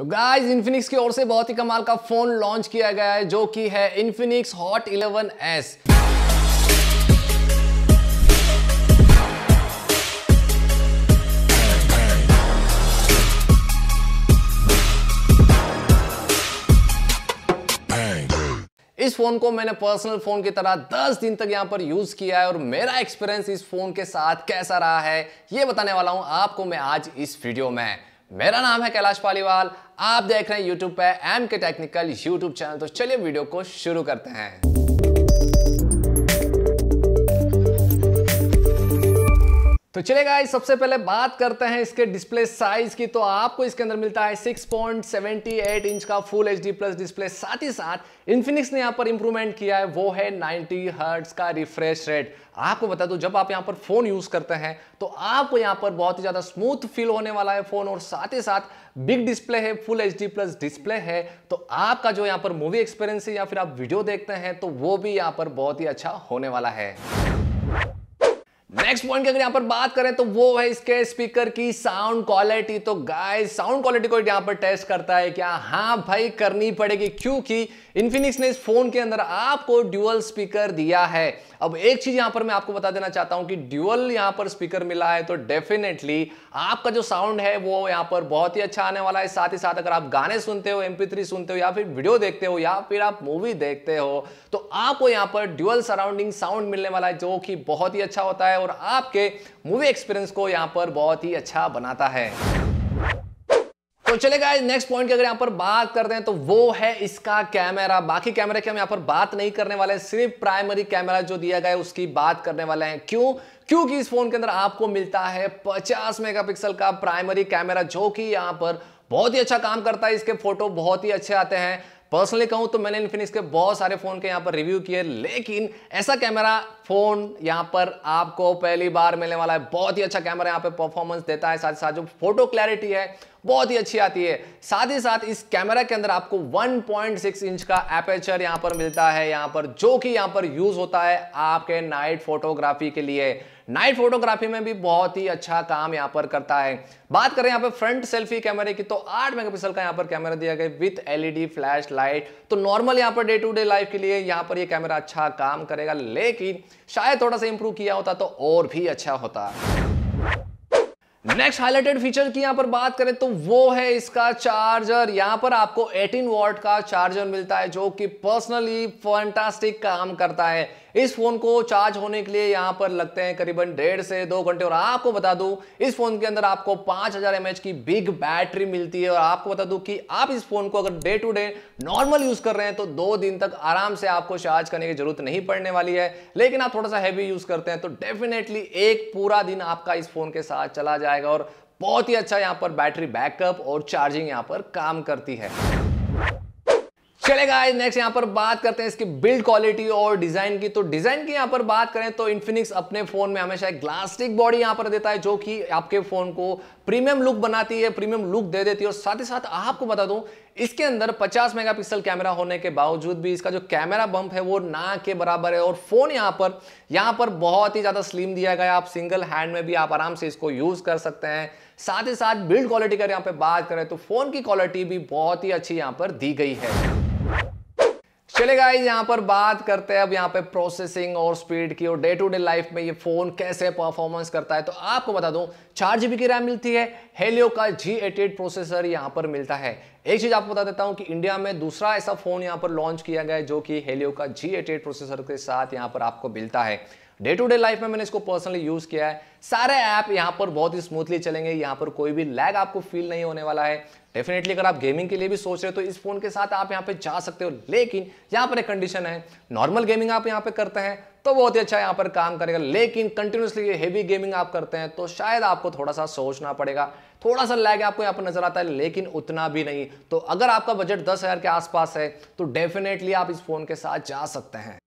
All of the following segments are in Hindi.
तो गाइस इन्फिनिक्स की ओर से बहुत ही कमाल का फोन लॉन्च किया गया है जो कि है इन्फिनिक्स हॉट 11s इस फोन को मैंने पर्सनल फोन की तरह 10 दिन तक यहां पर यूज किया है और मेरा एक्सपीरियंस इस फोन के साथ कैसा रहा है यह बताने वाला हूं आपको मैं आज इस वीडियो में मेरा नाम है कैलाश पालीवाल आप देख रहे हैं यूट्यूब पे एम के टेक्निकल यूट्यूब चैनल तो चलिए वीडियो को शुरू करते हैं तो चले गाइस सबसे पहले बात करते हैं इसके डिस्प्ले साइज की तो आपको इसके अंदर मिलता है 6.78 इंच का full H D plus display साथ ही साथ इन्फिनिक्स ने यहाँ पर इंप्रूवमेंट किया है वो है 90 हर्ट्स का रिफ्रेश रेट आपको बता दो जब आप यहाँ पर फोन यूज करते हैं तो आपको यहाँ पर बहुत ही ज्यादा स्मूथ फील होने वाला है फोन और साथ ही साथ बिग डिस्प्ले है full H D plus display है तो आपका जो यहाँ पर मूवी एक्सपीरियंस है या फिर आप वीडियो देखते हैं तो वो भी यहाँ पर बहुत ही अच्छा होने वाला है नेक्स्ट पॉइंट की अगर यहाँ पर बात करें तो वो है इसके स्पीकर की साउंड क्वालिटी तो गाइस साउंड क्वालिटी को यहाँ पर टेस्ट करता है क्या हाँ भाई करनी पड़ेगी क्योंकि इन्फिनिक्स ने इस फोन के अंदर आपको ड्यूअल स्पीकर दिया है अब एक चीज यहां पर मैं आपको बता देना चाहता हूं कि ड्यूअल यहाँ पर स्पीकर मिला है तो डेफिनेटली आपका जो साउंड है वो यहाँ पर बहुत ही अच्छा आने वाला है साथ ही साथ अगर आप गाने सुनते हो एमपी सुनते हो या फिर वीडियो देखते हो या फिर आप मूवी देखते हो तो आपको यहाँ पर ड्यूअल सराउंडिंग साउंड मिलने वाला है जो कि बहुत ही अच्छा होता है और आपके मूवी एक्सपीरियंस को यहाँ पर बहुत ही अच्छा बनाता है तो गए नेक्स्ट पॉइंट की अगर यहाँ पर बात करते हैं तो वो है इसका कैमरा बाकी कैमरे की हम यहाँ पर बात नहीं करने वाले हैं सिर्फ प्राइमरी कैमरा जो दिया गया है उसकी बात करने वाले हैं क्यों क्योंकि इस फोन के अंदर आपको मिलता है 50 मेगापिक्सल का प्राइमरी कैमरा जो कि यहाँ पर बहुत ही अच्छा काम करता है इसके फोटो बहुत ही अच्छे आते हैं पर्सनली कहूं तो मैंने इन्फिनिक्स के बहुत सारे फोन के यहां पर रिव्यू किए लेकिन ऐसा कैमरा फोन यहां पर आपको पहली बार मिलने वाला है बहुत ही अच्छा कैमरा यहां पे परफॉर्मेंस देता है साथ ही साथ जो फोटो क्लैरिटी है बहुत ही अच्छी आती है साथ ही साथ इस कैमरा के अंदर आपको 1.6 इंच का एपेचर यहां पर मिलता है यहां पर जो कि यहां पर यूज होता है आपके नाइट फोटोग्राफी के लिए नाइट फोटोग्राफी में भी बहुत ही अच्छा काम यहां पर करता है बात करें यहाँ पर फ्रंट सेल्फी कैमरे की तो 8 मेगापिक्सल का यहाँ पर कैमरा दिया गया विथ एलईडी फ्लैश लाइट तो नॉर्मल यहाँ पर डे टू डे लाइफ के लिए यहाँ पर ये यह कैमरा अच्छा काम करेगा लेकिन शायद थोड़ा सा इंप्रूव किया होता तो और भी अच्छा होता नेक्स्ट हाईलाइटेड फीचर की यहां पर बात करें तो वो है इसका चार्जर यहां पर आपको 18 वॉट का चार्जर मिलता है जो कि पर्सनली फैंटास्टिक काम करता है इस फोन को चार्ज होने के लिए यहाँ पर लगते हैं करीबन डेढ़ से दो घंटे और आपको बता दूं इस फोन के अंदर आपको 5000 हजार की बिग बैटरी मिलती है और आपको बता दूं कि आप इस फोन को अगर day to day normal use कर रहे हैं तो दो दिन तक आराम से आपको चार्ज करने की जरूरत नहीं पड़ने वाली है लेकिन आप थोड़ा सा हैवी यूज करते हैं तो डेफिनेटली एक पूरा दिन आपका इस फोन के साथ चला जाएगा और बहुत ही अच्छा यहाँ पर बैटरी बैकअप और चार्जिंग यहाँ पर काम करती है चले गाइस नेक्स्ट यहाँ पर बात करते हैं इसकी बिल्ड क्वालिटी और डिजाइन की तो डिजाइन की यहाँ पर बात करें तो इन्फिनिक्स अपने फोन में हमेशा एक ग्लास्टिक बॉडी यहाँ पर देता है जो कि आपके फोन को प्रीमियम लुक बनाती है प्रीमियम लुक दे देती है और साथ ही साथ आपको बता दूं इसके अंदर 50 मेगापिक्सल कैमरा होने के बावजूद भी इसका जो कैमरा बम्प है वो ना के बराबर है और फोन यहाँ पर यहाँ पर बहुत ही ज्यादा स्लिम दिया गया आप सिंगल हैंड में भी आप आराम से इसको यूज कर सकते हैं साथ ही साथ बिल्ड क्वालिटी अगर यहाँ पे बात करें तो फोन की क्वालिटी भी बहुत ही अच्छी यहाँ पर दी गई है चले गए यहाँ पर बात करते हैं अब यहाँ पे प्रोसेसिंग और स्पीड की और डे टू डे लाइफ में ये फ़ोन कैसे परफॉर्मेंस करता है तो आपको बता दूं चार जीबी की रैम मिलती है हेलियो का जी एट प्रोसेसर यहाँ पर मिलता है एक चीज़ आपको बता देता हूँ कि इंडिया में दूसरा ऐसा फ़ोन यहाँ पर लॉन्च किया गया है जो कि हेलियो का जी एट प्रोसेसर के साथ यहाँ पर आपको मिलता है डे टू डे लाइफ में मैंने इसको पर्सनली यूज़ किया है सारे ऐप यहां पर बहुत ही स्मूथली चलेंगे यहाँ पर कोई भी लैग आपको फील नहीं होने वाला है डेफिनेटली अगर आप गेमिंग के लिए भी सोच रहे हो तो इस फोन के साथ आप यहाँ पे जा सकते हो लेकिन यहाँ पर एक कंडीशन है नॉर्मल गेमिंग आप यहाँ पे करते हैं तो बहुत ही अच्छा यहाँ पर काम करेगा लेकिन कंटिन्यूसली ये हेवी गेमिंग आप करते हैं तो शायद आपको थोड़ा सा सोचना पड़ेगा थोड़ा सा लैग आपको यहाँ पर नजर आता है लेकिन उतना भी नहीं तो अगर आपका बजट दस हजार के आसपास है तो डेफिनेटली आप इस फोन के साथ जा सकते हैं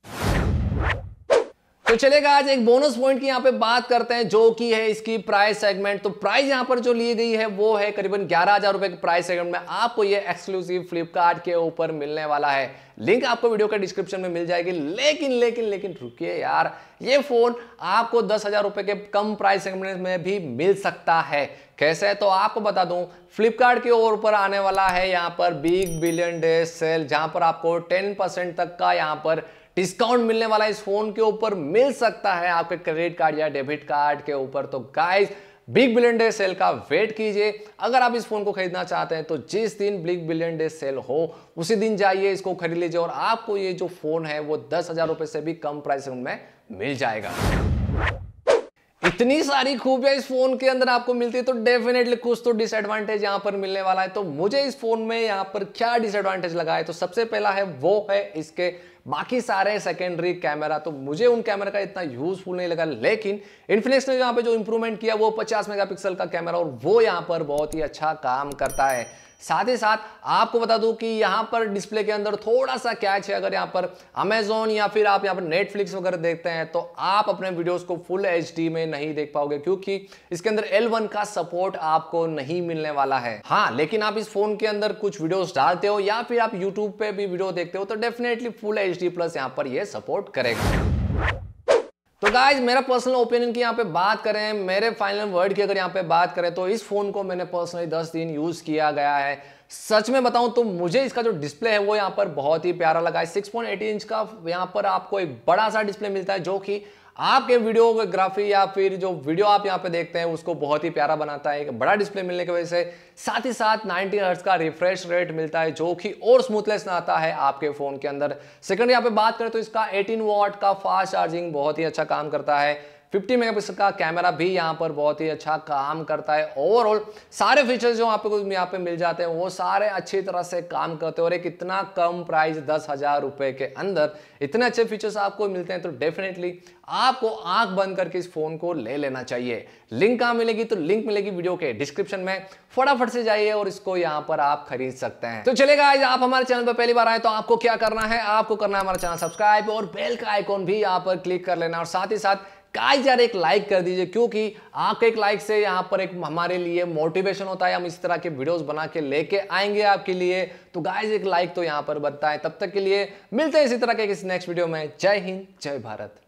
तो चलेगा आज एक बोनस पॉइंट की यहाँ पे बात करते हैं जो कि है इसकी प्राइस सेगमेंट तो प्राइस यहाँ पर जो ली गई है वो है करीबन ग्यारह हजार रुपए के प्राइस सेगमेंट में आपको ये एक्सक्लूसिव फ्लिपकार्ट के ऊपर मिलने वाला है लिंक आपको वीडियो के डिस्क्रिप्शन में मिल जाएगी लेकिन लेकिन लेकिन रुकिए यार ये फोन आपको दस हजार रुपए के कम प्राइस सेगमेंट में भी मिल सकता है कैसे है तो आपको बता दूं फ्लिपकार्ट के ओर पर आने वाला है यहाँ पर बिग बिलियन डे सेल जहां पर आपको टेन परसेंट तक का यहाँ पर डिस्काउंट मिलने वाला इस फोन के ऊपर मिल सकता है आपके क्रेडिट कार्ड या डेबिट कार्ड के ऊपर तो guys big billion day sale का वेट कीजिए अगर आप इस फोन को खरीदना चाहते हैं तो जिस दिन बिग बिलियन डे सेल हो उसी दिन जाइए इसको खरीद लीजिए और आपको ये जो फोन है वो दस हजार रुपए से भी कम प्राइस में मिल जाएगा इतनी सारी खूबियां इस फोन के अंदर आपको मिलती है तो डेफिनेटली कुछ तो डिसएडवांटेज यहां पर मिलने वाला है तो मुझे इस फोन में यहां पर क्या डिसएडवांटेज लगा है तो सबसे पहला है वो है इसके बाकी सारे सेकेंडरी कैमरा तो मुझे उन कैमरा का इतना यूजफुल नहीं लगा लेकिन इन्फिनिक्स ने यहाँ पे जो इंप्रूवमेंट किया वो 50 मेगापिक्सल का कैमरा और वो यहाँ पर बहुत ही अच्छा काम करता है साथ ही साथ आपको बता दूं कि यहाँ पर डिस्प्ले के अंदर थोड़ा सा कैच है अगर यहाँ पर अमेजोन या फिर आप यहाँ पर नेटफ्लिक्स वगैरह देखते हैं तो आप अपने वीडियोस को फुल एच में नहीं देख पाओगे क्योंकि इसके अंदर एल का सपोर्ट आपको नहीं मिलने वाला है हाँ लेकिन आप इस फोन के अंदर कुछ वीडियोज डालते हो या फिर आप यूट्यूब पे भी वीडियो देखते हो तो definitely full H D plus यहाँ पर यह सपोर्ट करेगा तो गाइज मेरा पर्सनल ओपिनियन की यहाँ पे बात करें मेरे फाइनल वर्ड की अगर यहाँ पे बात करें तो इस फ़ोन को मैंने पर्सनली 10 दिन यूज़ किया गया है सच में बताऊं तो मुझे इसका जो डिस्प्ले है वो यहाँ पर बहुत ही प्यारा लगा है 6.8 इंच का यहाँ पर आपको एक बड़ा सा डिस्प्ले मिलता है जो कि आपके वीडियो ग्राफी या फिर जो वीडियो आप यहाँ पे देखते हैं उसको बहुत ही प्यारा बनाता है एक बड़ा डिस्प्ले मिलने की वजह से साथ ही साथ 90 हर्ट्ज का रिफ्रेश रेट मिलता है जो कि और स्मूथलेस आता है आपके फोन के अंदर सेकंड यहाँ पे बात करें तो इसका 18 वॉट का फास्ट चार्जिंग बहुत ही अच्छा काम करता है 50 मेगापिक्सल का कैमरा भी यहाँ पर बहुत ही अच्छा काम करता है ओवरऑल सारे फीचर्स जो आपको यहाँ पे मिल जाते हैं वो सारे अच्छी तरह से काम करते हैं और एक इतना कम प्राइस दस हज़ार रुपये के अंदर इतने अच्छे फीचर्स आपको मिलते हैं तो डेफिनेटली आपको आंख बंद करके इस फोन को ले लेना चाहिए लिंक कहाँ मिलेगी तो लिंक मिलेगी वीडियो के डिस्क्रिप्शन में फटाफट से जाइए और इसको यहाँ पर आप खरीद सकते हैं तो चलेगा आज आप हमारे चैनल पर पहली बार आए तो आपको क्या करना है आपको करना है हमारा चैनल सब्सक्राइब और बेल का आइकॉन भी यहाँ पर क्लिक कर लेना और साथ ही साथ गाइज यार एक लाइक कर दीजिए क्योंकि आपके एक लाइक से यहाँ पर एक हमारे लिए मोटिवेशन होता है हम इस तरह के वीडियोस बना के लेके आएंगे आपके लिए तो गाइज एक लाइक तो यहाँ पर बताएं तब तक के लिए मिलते हैं इसी तरह के इस नेक्स्ट वीडियो में जय हिंद जय भारत